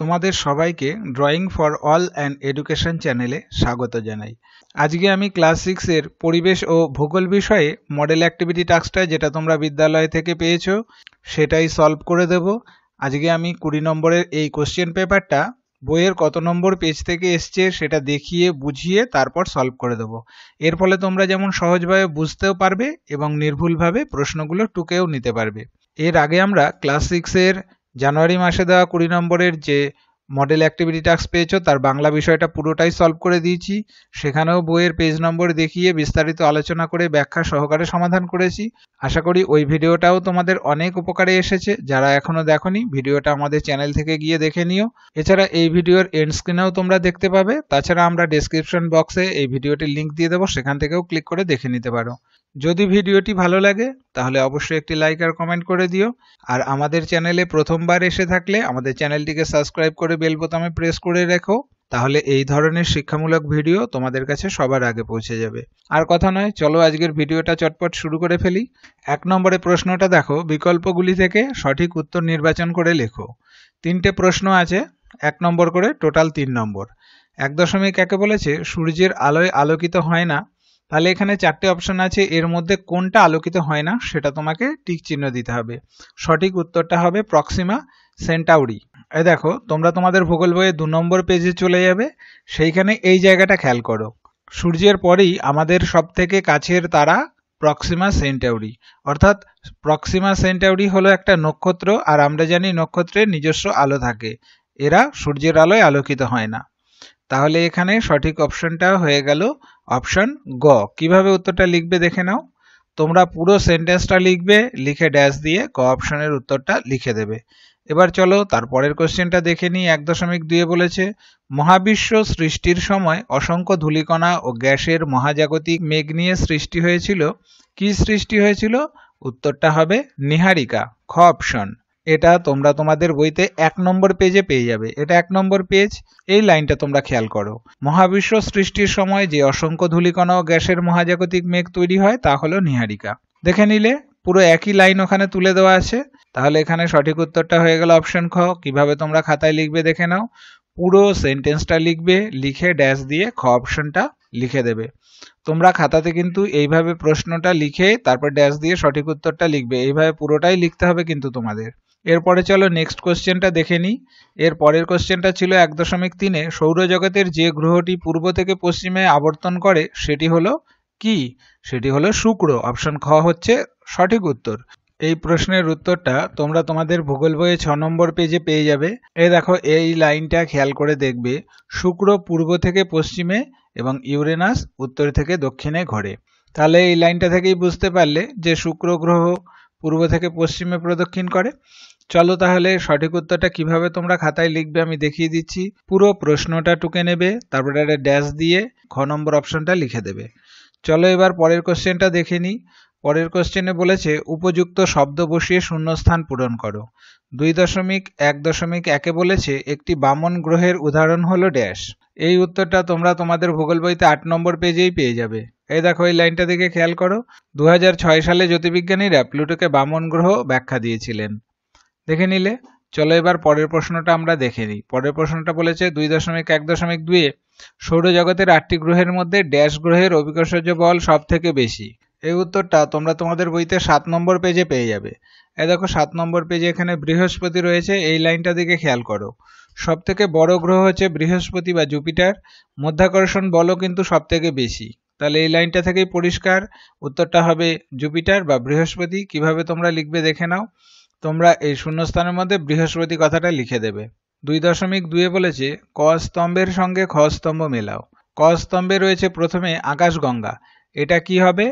তোমাদের সবাইকে drawing for all and education চ্যানেলে স্বাগত জানাই আজকে আমি ক্লাস সিক্সের পরিবেশ ও ভূগোল বিষয়ে মডেল অ্যাক্টিভিটি টাস্কটা যেটা তোমরা বিদ্যালয় থেকে পেয়েছো সেটাই সলভ করে দেব আজকে আমি কুড়ি নম্বরের এই কোশ্চেন পেপারটা বইয়ের কত নম্বর পেজ থেকে এসছে সেটা দেখিয়ে বুঝিয়ে তারপর সলভ করে দেব এর ফলে তোমরা যেমন সহজভাবে বুঝতেও পারবে এবং নির্ভুলভাবে প্রশ্নগুলো টুকেও নিতে পারবে এর আগে আমরা ক্লাস সিক্সের জানুয়ারি মাসে দেওয়া কুড়ি নম্বরের যে মডেল অ্যাক্টিভিটি টাস্ক পেয়েছো তার বাংলা বিষয়টা পুরোটাই সলভ করে দিয়েছি সেখানেও বইয়ের পেজ নম্বর দেখিয়ে বিস্তারিত আলোচনা করে ব্যাখ্যা সহকারে সমাধান করেছি আশা করি ওই ভিডিওটাও তোমাদের অনেক উপকারে এসেছে যারা এখনও দেখনি ভিডিওটা আমাদের চ্যানেল থেকে গিয়ে দেখে নিও এছাড়া এই ভিডিওর এন্ড স্ক্রিনেও তোমরা দেখতে পাবে তাছাড়া আমরা ডেসক্রিপশন বক্সে এই ভিডিওটির লিঙ্ক দিয়ে দেবো সেখান থেকেও ক্লিক করে দেখে নিতে পারো যদি ভিডিওটি ভালো লাগে তাহলে অবশ্যই একটি লাইক আর কমেন্ট করে দিও আর আমাদের চ্যানেলে প্রথমবার এসে থাকলে আমাদের চ্যানেলটিকে সাবস্ক্রাইব করে বেল বোতামে প্রেস করে রেখো তাহলে এই ধরনের শিক্ষামূলক ভিডিও তোমাদের কাছে সবার আগে পৌঁছে যাবে আর কথা নয় চলো আজকের ভিডিওটা চটপট শুরু করে ফেলি এক নম্বরে প্রশ্নটা দেখো বিকল্পগুলি থেকে সঠিক উত্তর নির্বাচন করে লেখো তিনটে প্রশ্ন আছে এক নম্বর করে টোটাল তিন নম্বর এক দশমিক একে বলেছে সূর্যের আলোয় আলোকিত হয় না তাহলে এখানে চারটে অপশন আছে এর মধ্যে কোনটা আলোকিত হয় না সেটা তোমাকে টিক চিহ্ন দিতে হবে সঠিক উত্তরটা হবে প্রক্সিমা সেন্টাউরি এ দেখো তোমরা তোমাদের ভূগোল বইয়ে দু নম্বর পেজে চলে যাবে সেইখানে এই জায়গাটা খেয়াল করো সূর্যের পরেই আমাদের সব থেকে কাছের তারা প্রক্সিমা সেন্টাউরি অর্থাৎ প্রক্সিমা সেন্টাউরি হলো একটা নক্ষত্র আর আমরা জানি নক্ষত্রের নিজস্ব আলো থাকে এরা সূর্যের আলোয় আলোকিত হয় না তাহলে এখানে সঠিক অপশনটা হয়ে গেল অপশন গ কিভাবে উত্তরটা লিখবে দেখে নাও তোমরা পুরো সেন্টেন্সটা লিখবে লিখে ড্যাশ দিয়ে ক অপশনের উত্তরটা লিখে দেবে এবার চলো তারপরের কোশ্চেনটা দেখে নিই এক দশমিক দুয়ে বলেছে মহাবিশ্ব সৃষ্টির সময় অসংখ্য ধূলিকণা ও গ্যাসের মহাজাগতিক মেঘ নিয়ে সৃষ্টি হয়েছিল কি সৃষ্টি হয়েছিল উত্তরটা হবে নিহারিকা খ অপশন এটা তোমরা তোমাদের বইতে এক নম্বর পেজে পেয়ে যাবে এটা এক নম্বর পেজ এই লাইনটা তোমরা খেয়াল করো মহাবিশ্ব সৃষ্টির সময় যে অসংখ্য ধূলিকণা ও গ্যাসের মহাজাগতিক মেঘ তৈরি হয় তা হলো নিহারিকা দেখে নিলে পুরো একই লাইন ওখানে তুলে দেওয়া আছে তাহলে এখানে সঠিক উত্তরটা হয়ে গেল অপশন খ কিভাবে তোমরা খাতায় লিখবে দেখে নাও পুরো সেন্টেন্সটা লিখবে লিখে ড্যাশ দিয়ে খ অপশনটা লিখে দেবে তোমরা খাতাতে কিন্তু এইভাবে প্রশ্নটা লিখে তারপর ড্যাশ দিয়ে সঠিক উত্তরটা লিখবে এইভাবে পুরোটাই লিখতে হবে কিন্তু তোমাদের এরপরে চলো নেক্সট কোশ্চেনটা দেখে নিই এর পরের কোশ্চেনটা ছিল এক দশমিক তিনে সৌরজগতের যে গ্রহটি পূর্ব থেকে পশ্চিমে আবর্তন করে সেটি হলো কি সেটি হলো শুক্র অপশন খ হচ্ছে সঠিক উত্তর এই প্রশ্নের উত্তরটা তোমরা তোমাদের ভূগোল বইয়ে ছ নম্বর পেজে পেয়ে যাবে এ দেখো এই লাইনটা খেয়াল করে দেখবে শুক্র পূর্ব থেকে পশ্চিমে এবং ইউরেনাস উত্তর থেকে দক্ষিণে ঘোরে তাহলে এই লাইনটা থেকেই বুঝতে পারলে যে শুক্র গ্রহ পূর্ব থেকে পশ্চিমে প্রদক্ষিণ করে চলো তাহলে সঠিক উত্তরটা কিভাবে তোমরা খাতায় লিখবে আমি দেখিয়ে দিচ্ছি পুরো প্রশ্নটা টুকে নেবে তারপরে একটা ড্যাশ দিয়ে ঘ নম্বর অপশনটা লিখে দেবে চলো এবার পরের কোশ্চেনটা দেখে নিই পরের কোশ্চেনে বলেছে উপযুক্ত শব্দ বসিয়ে শূন্যস্থান পূরণ করো দুই দশমিক এক দশমিক একে বলেছে একটি বামন গ্রহের উদাহরণ হলো ড্যাশ এই উত্তরটা তোমরা তোমাদের ভূগোল বইতে আট নম্বর পেজেই পেয়ে যাবে এই দেখো এই লাইনটা দিকে খেয়াল করো দু সালে জ্যোতির্বিজ্ঞানীরা প্লুটোকে বামন গ্রহ ব্যাখ্যা দিয়েছিলেন দেখে নিলে চলো এবার পরের প্রশ্নটা আমরা দেখে নিই পরের প্রশ্নটা বলেছে দুই দশমিক এক দশমিক দুয়ে সৌরজগতের আটটি গ্রহের মধ্যে ড্যাশ গ্রহের অভিকর্ষজ বল সব থেকে বেশি এই উত্তরটা তোমরা তোমাদের বইতে সাত নম্বর পেজে পেয়ে যাবে এ দেখো সাত নম্বর পেজে এখানে বৃহস্পতি রয়েছে এই লাইনটা দিকে খেয়াল করো সব থেকে বড় গ্রহ হচ্ছে বৃহস্পতি বা জুপিটার মধ্যাকর্ষণ বলও কিন্তু সব থেকে বেশি তাহলে এই লাইনটা থেকেই পরিষ্কার উত্তরটা হবে জুপিটার বা বৃহস্পতি কিভাবে তোমরা লিখবে দেখে নাও তোমরা এই শূন্যস্থানের মধ্যে বৃহস্পতি কথাটা লিখে দেবে দুই দশমিক দুয়ে বলেছে ক স্তম্ভের সঙ্গে খ স্তম্ভ মেলাও ক স্তম্ভে রয়েছে প্রথমে আকাশগঙ্গা এটা কি হবে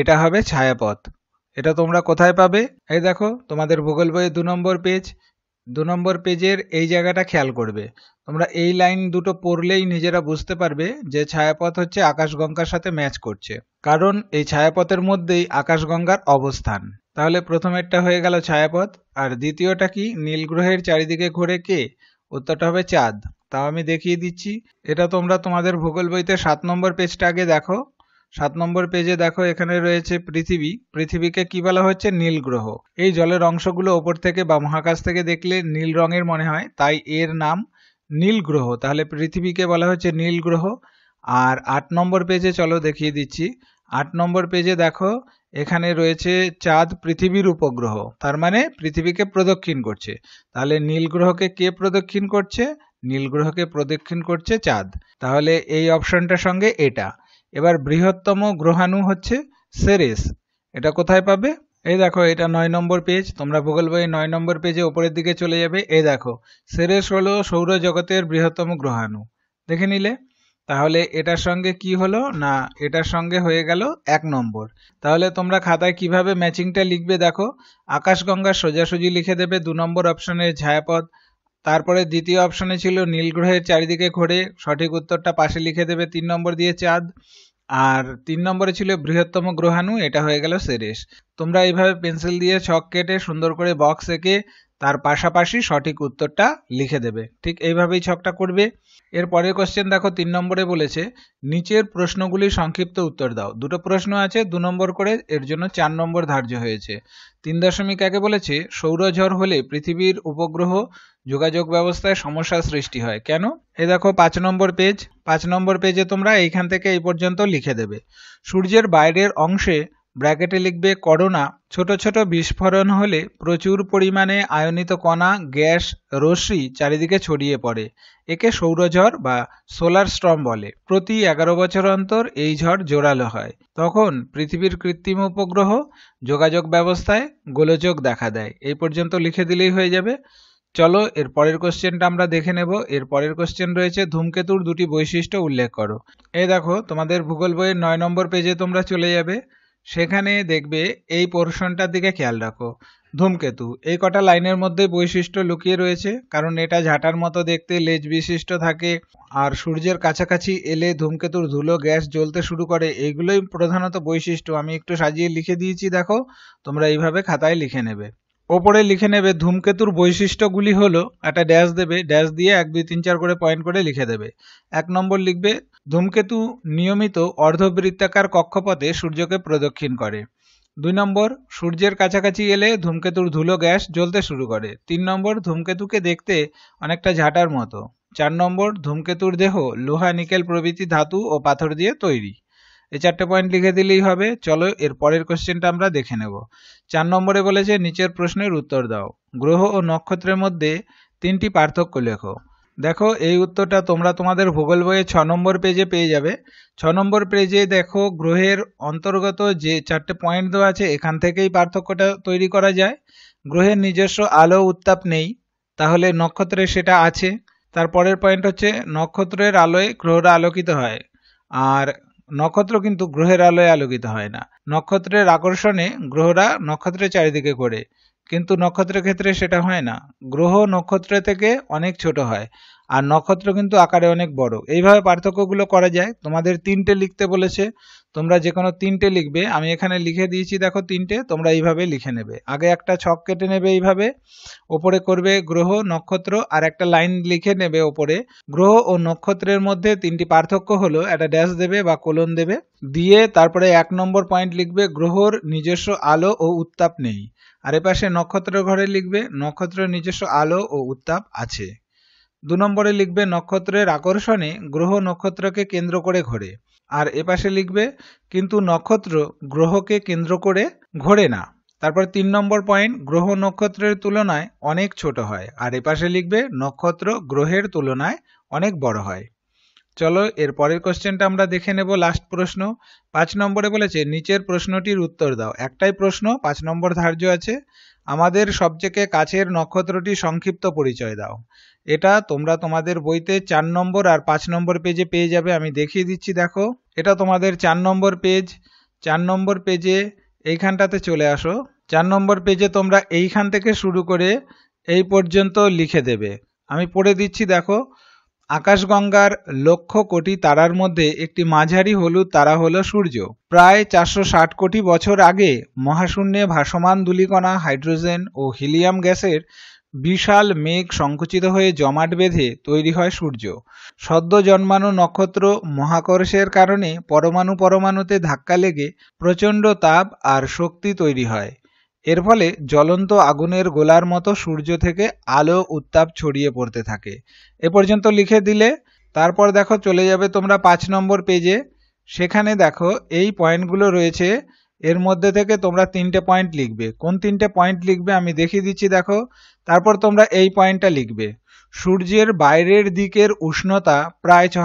এটা হবে ছায়াপথ এটা তোমরা কোথায় পাবে এই দেখো তোমাদের ভূগোল বইয়ের দু নম্বর পেজ দু নম্বর পেজের এই জায়গাটা খেয়াল করবে তোমরা এই লাইন দুটো পড়লেই নিজেরা বুঝতে পারবে যে ছায়াপথ হচ্ছে আকাশগঙ্গার সাথে ম্যাচ করছে কারণ এই ছায়াপথের মধ্যেই আকাশগঙ্গার অবস্থান তাহলে প্রথমেরটা হয়ে গেল ছায়াপথ আর দ্বিতীয়টা কি নীল গ্রহের চারিদিকে ঘোরে কে উত্তরটা হবে চাঁদ তাও আমি দেখিয়ে দিচ্ছি এটা তোমরা তোমাদের ভূগোল বইতে সাত নম্বর পেজটা আগে দেখো সাত নম্বর পেজে দেখো এখানে রয়েছে পৃথিবী পৃথিবীকে কি বলা হচ্ছে নীল গ্রহ এই জলের অংশগুলো ওপর থেকে বা মহাকাশ থেকে দেখলে নীল রঙের মনে হয় তাই এর নাম নীল গ্রহ তাহলে পৃথিবীকে বলা হচ্ছে নীল গ্রহ আর আট নম্বর পেজে চলো দেখিয়ে দিচ্ছি আট নম্বর পেজে দেখো এখানে রয়েছে চাঁদ পৃথিবীর উপগ্রহ তার মানে পৃথিবীকে প্রদক্ষিণ করছে তাহলে নীল গ্রহকে কে প্রদক্ষিণ করছে নীল গ্রহকে প্রদক্ষিণ করছে চাঁদ তাহলে এই অপশনটার সঙ্গে এটা এবার বৃহত্তম গ্রহাণু হচ্ছে সেরেস এটা কোথায় পাবে এই দেখো এটা নয় নম্বর পেজ তোমরা ভূগোল বইয়ের নয় নম্বর পেজে ওপরের দিকে চলে যাবে এই দেখো সেরেস হলো সৌরজগতের বৃহত্তম গ্রহাণু দেখে নিলে তাহলে এটার সঙ্গে কি হলো না এটার সঙ্গে হয়ে গেল এক নম্বর তাহলে তোমরা খাতায় কিভাবে ম্যাচিংটা লিখবে দেখো আকাশগঙ্গা সোজাসুজি লিখে দেবে দু নম্বর অপশনের ছায়াপথ তারপরে দ্বিতীয় অপশনে ছিল নীল গ্রহের চারিদিকে ঘোরে সঠিক উত্তরটা পাশে লিখে দেবে তিন নম্বর দিয়ে চাঁদ আর তিন নম্বরে ছিল বৃহত্তম গ্রহাণু এটা হয়ে গেল সেরেস তোমরা এইভাবে পেন্সিল দিয়ে ছক কেটে সুন্দর করে বক্স এঁকে তার পাশাপাশি সঠিক উত্তরটা লিখে দেবে ঠিক এইভাবেই ছকটা করবে এর পরের কোশ্চেন দেখো তিন নম্বরে বলেছে নিচের প্রশ্নগুলি সংক্ষিপ্ত উত্তর দাও দুটো প্রশ্ন আছে দু নম্বর করে এর জন্য চার নম্বর ধার্য হয়েছে তিন দশমিক একে বলেছে সৌরঝড় হলে পৃথিবীর উপগ্রহ যোগাযোগ ব্যবস্থায় সমস্যা সৃষ্টি হয় কেন এ দেখো পাঁচ নম্বর পেজ পাঁচ নম্বর পেজে তোমরা এইখান থেকে এই পর্যন্ত লিখে দেবে সূর্যের বাইরের অংশে ব্র্যাকেটে লিখবে করোনা ছোট ছোট বিস্ফোরণ হলে প্রচুর পরিমাণে আয়নিত কণা গ্যাস রশ্মি চারিদিকে ছড়িয়ে পড়ে একে সৌরঝড় বা সোলার স্ট্রম বলে প্রতি এগারো বছর অন্তর এই ঝড় জোরালো হয় তখন পৃথিবীর কৃত্রিম উপগ্রহ যোগাযোগ ব্যবস্থায় গোলযোগ দেখা দেয় এই পর্যন্ত লিখে দিলেই হয়ে যাবে চলো এর পরের কোশ্চেনটা আমরা দেখে নেব এর পরের কোশ্চেন রয়েছে ধূমকেতুর দুটি বৈশিষ্ট্য উল্লেখ করো এ দেখো তোমাদের ভূগোল বইয়ের নয় নম্বর পেজে তোমরা চলে যাবে সেখানে দেখবে এই পোর্শনটার দিকে খেয়াল রাখো ধূমকেতু এই কটা লাইনের মধ্যে বৈশিষ্ট্য লুকিয়ে রয়েছে কারণ এটা ঝাঁটার মতো দেখতে লেজ বিশিষ্ট থাকে আর সূর্যের কাছাকাছি এলে ধূমকেতুর ধুলো গ্যাস জ্বলতে শুরু করে এইগুলোই প্রধানত বৈশিষ্ট্য আমি একটু সাজিয়ে লিখে দিয়েছি দেখো তোমরা এইভাবে খাতায় লিখে নেবে ওপরে লিখে নেবে ধূমকেতুর বৈশিষ্ট্যগুলি হলো একটা ড্যাশ দেবে ড্যাশ দিয়ে এক দুই তিন চার করে পয়েন্ট করে লিখে দেবে এক নম্বর লিখবে ধূমকেতু নিয়মিত অর্ধবৃত্তাকার কক্ষপথে সূর্যকে প্রদক্ষিণ করে দুই নম্বর সূর্যের কাছাকাছি এলে ধূমকেতুর ধুলো গ্যাস জ্বলতে শুরু করে তিন নম্বর ধূমকেতুকে দেখতে অনেকটা ঝাঁটার মতো চার নম্বর ধূমকেতুর দেহ লোহা নিকেল প্রভৃতি ধাতু ও পাথর দিয়ে তৈরি এই চারটে পয়েন্ট লিখে দিলেই হবে চলো এর পরের কোশ্চেনটা আমরা দেখে নেব চার নম্বরে বলেছে নিচের প্রশ্নের উত্তর দাও গ্রহ ও নক্ষত্রের মধ্যে তিনটি পার্থক্য লেখো দেখো এই উত্তরটা তোমরা তোমাদের ভূগোল বইয়ে ছ নম্বর পেজে পেয়ে যাবে ছ নম্বর পেজে দেখো গ্রহের অন্তর্গত যে চারটে পয়েন্ট দেওয়া আছে এখান থেকেই পার্থক্যটা তৈরি করা যায় গ্রহের নিজস্ব আলো উত্তাপ নেই তাহলে নক্ষত্রে সেটা আছে তারপরের পয়েন্ট হচ্ছে নক্ষত্রের আলোয় গ্রহরা আলোকিত হয় আর নক্ষত্র কিন্তু গ্রহের আলোয় আলোকিত হয় না নক্ষত্রের আকর্ষণে গ্রহরা নক্ষত্রের চারিদিকে করে কিন্তু নক্ষত্রের ক্ষেত্রে সেটা হয় না গ্রহ নক্ষত্র থেকে অনেক ছোট হয় আর নক্ষত্র কিন্তু আকারে অনেক বড় এইভাবে পার্থক্যগুলো করা যায় তোমাদের তিনটে লিখতে বলেছে তোমরা যে কোনো তিনটে লিখবে আমি এখানে লিখে দিয়েছি দেখো তিনটে তোমরা এইভাবে লিখে নেবে আগে একটা ছক কেটে নেবে এইভাবে ওপরে করবে গ্রহ নক্ষত্র আর একটা লাইন লিখে নেবে ওপরে গ্রহ ও নক্ষত্রের মধ্যে তিনটি পার্থক্য হলো একটা ড্যাশ দেবে বা কোলন দেবে দিয়ে তারপরে এক নম্বর পয়েন্ট লিখবে গ্রহর নিজস্ব আলো ও উত্তাপ নেই আর এপাশে নক্ষত্র ঘরে লিখবে নক্ষত্রের নিজস্ব আলো ও উত্তাপ আছে দু নম্বরে লিখবে নক্ষত্রের আকর্ষণে গ্রহ নক্ষত্রকে কেন্দ্র করে ঘোরে আর এপাশে লিখবে কিন্তু নক্ষত্র গ্রহকে কেন্দ্র করে ঘোরে না তারপর তিন নম্বর পয়েন্ট গ্রহ নক্ষত্রের তুলনায় অনেক ছোট হয় আর এপাশে লিখবে নক্ষত্র গ্রহের তুলনায় অনেক বড় হয় চলো এর পরের কোশ্চেনটা আমরা দেখে নেব লাস্ট প্রশ্ন পাঁচ নম্বরে বলেছে নিচের প্রশ্নটির উত্তর দাও একটাই প্রশ্ন পাঁচ নম্বর ধার্য আছে আমাদের সবচেয়ে কাছের নক্ষত্রটি সংক্ষিপ্ত পরিচয় দাও এটা তোমরা তোমাদের বইতে চার নম্বর আর পাঁচ নম্বর পেজে পেয়ে যাবে আমি দেখিয়ে দিচ্ছি দেখো এটা তোমাদের চার নম্বর পেজ চার নম্বর পেজে এইখানটাতে চলে আসো চার নম্বর পেজে তোমরা এইখান থেকে শুরু করে এই পর্যন্ত লিখে দেবে আমি পড়ে দিচ্ছি দেখো আকাশগঙ্গার লক্ষ কোটি তারার মধ্যে একটি মাঝারি হলুদ তারা হলো সূর্য প্রায় চারশো কোটি বছর আগে মহাশূন্যে ভাসমান দুলিকণা হাইড্রোজেন ও হিলিয়াম গ্যাসের বিশাল মেঘ সংকুচিত হয়ে জমাট বেঁধে তৈরি হয় সূর্য সদ্য জন্মানো নক্ষত্র মহাকর্ষের কারণে পরমাণু পরমাণুতে ধাক্কা লেগে প্রচণ্ড তাপ আর শক্তি তৈরি হয় এর ফলে জ্বলন্ত আগুনের গোলার মতো সূর্য থেকে আলো উত্তাপ ছড়িয়ে পড়তে থাকে এ পর্যন্ত লিখে দিলে তারপর দেখো চলে যাবে তোমরা পাঁচ নম্বর পেজে সেখানে দেখো এই পয়েন্টগুলো রয়েছে এর মধ্যে থেকে তোমরা তিনটে পয়েন্ট লিখবে কোন তিনটে পয়েন্ট লিখবে আমি দেখিয়ে দিচ্ছি দেখো তারপর তোমরা এই পয়েন্টটা লিখবে সূর্যের বাইরের দিকের উষ্ণতা প্রায় ছ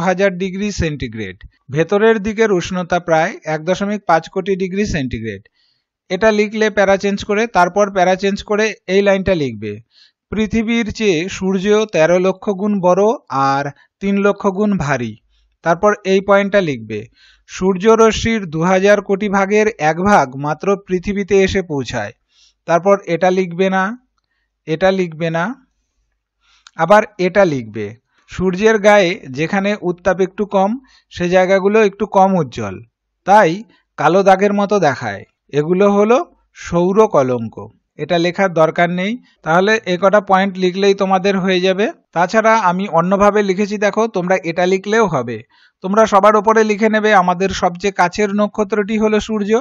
ডিগ্রি সেন্টিগ্রেড ভেতরের দিকের উষ্ণতা প্রায় এক দশমিক পাঁচ কোটি ডিগ্রি সেন্টিগ্রেড এটা লিখলে প্যারা চেঞ্জ করে তারপর প্যারা চেঞ্জ করে এই লাইনটা লিখবে পৃথিবীর চেয়ে সূর্য তেরো লক্ষ গুণ বড় আর তিন লক্ষ গুণ ভারী তারপর এই পয়েন্টটা লিখবে সূর্যরশ্মির দু হাজার কোটি ভাগের এক ভাগ মাত্র পৃথিবীতে এসে পৌঁছায় তারপর এটা লিখবে না এটা লিখবে না আবার এটা লিখবে সূর্যের গায়ে যেখানে উত্তাপ একটু কম সে জায়গাগুলো একটু কম উজ্জ্বল তাই কালো দাগের মতো দেখায় এগুলো হলো সৌর কলঙ্ক এটা লেখার দরকার নেই তাহলে এ কটা পয়েন্ট লিখলেই তোমাদের হয়ে যাবে তাছাড়া আমি অন্যভাবে লিখেছি দেখো তোমরা এটা লিখলেও হবে তোমরা সবার ওপরে লিখে নেবে আমাদের সবচেয়ে কাছের নক্ষত্রটি হলো সূর্য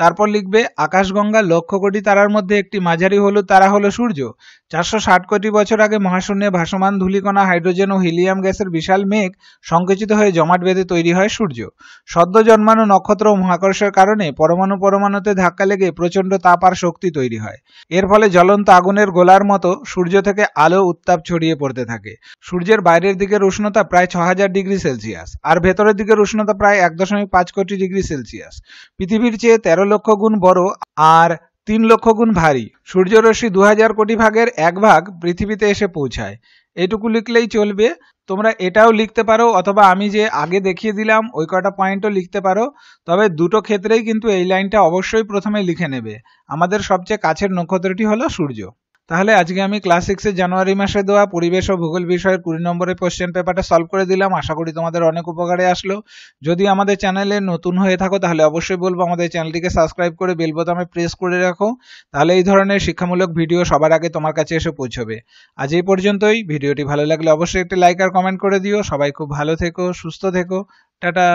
তারপর লিখবে আকাশগঙ্গা লক্ষ কোটি তারার মধ্যে একটি মাঝারি হলুদ তারা হলো সূর্য চারশো ষাট কোটি বছর আগে মহাশূন্যে ভাসমান ধুলিকণা হাইড্রোজেন ও হিলিয়াম গ্যাসের বিশাল মেঘ সংকুচিত হয়ে জমাট বেঁধে তৈরি হয় সূর্য সদ্য জন্মানো নক্ষত্র ও মহাকর্ষের কারণে পরমাণু পরমাণুতে ধাক্কা লেগে প্রচণ্ড তাপ আর শক্তি তৈরি হয় এর ফলে জ্বলন্ত আগুনের গোলার মতো সূর্য থেকে আলো উত্তাপ ছড়িয়ে পড়তে থাকে সূর্যের বাইরের দিকের উষ্ণতা প্রায় ছ হাজার ডিগ্রি সেলসিয়াস আর ভেতরের দিকের উষ্ণতা প্রায় এক দশমিক পাঁচ কোটি ডিগ্রি সেলসিয়াস পৃথিবীর চেয়ে তেরো লক্ষ গুণ বড় আর তিন লক্ষ গুণ ভারী সূর্যরশ্মি দু হাজার কোটি ভাগের এক ভাগ পৃথিবীতে এসে পৌঁছায় এটুকু লিখলেই চলবে তোমরা এটাও লিখতে পারো অথবা আমি যে আগে দেখিয়ে দিলাম ওই কটা পয়েন্টও লিখতে পারো তবে দুটো ক্ষেত্রেই কিন্তু এই লাইনটা অবশ্যই প্রথমে লিখে নেবে আমাদের সবচেয়ে কাছের নক্ষত্রটি হলো সূর্য তাহলে আজকে আমি ক্লাস সিক্সের জানুয়ারি মাসে দেওয়া পরিবেশ ও ভূগোল বিষয়ের কুড়ি নম্বরের কোয়েশ্চেন পেপারটা সলভ করে দিলাম আশা করি তোমাদের অনেক উপকারে আসলো যদি আমাদের চ্যানেলে নতুন হয়ে থাকো তাহলে অবশ্যই বলবো আমাদের চ্যানেলটিকে সাবস্ক্রাইব করে বেল বোতামে প্রেস করে রাখো তাহলে এই ধরনের শিক্ষামূলক ভিডিও সবার আগে তোমার কাছে এসে পৌঁছবে আজ এই পর্যন্তই ভিডিওটি ভালো লাগলে অবশ্যই একটি লাইক আর কমেন্ট করে দিও সবাই খুব ভালো থেকো সুস্থ থেকো টাটা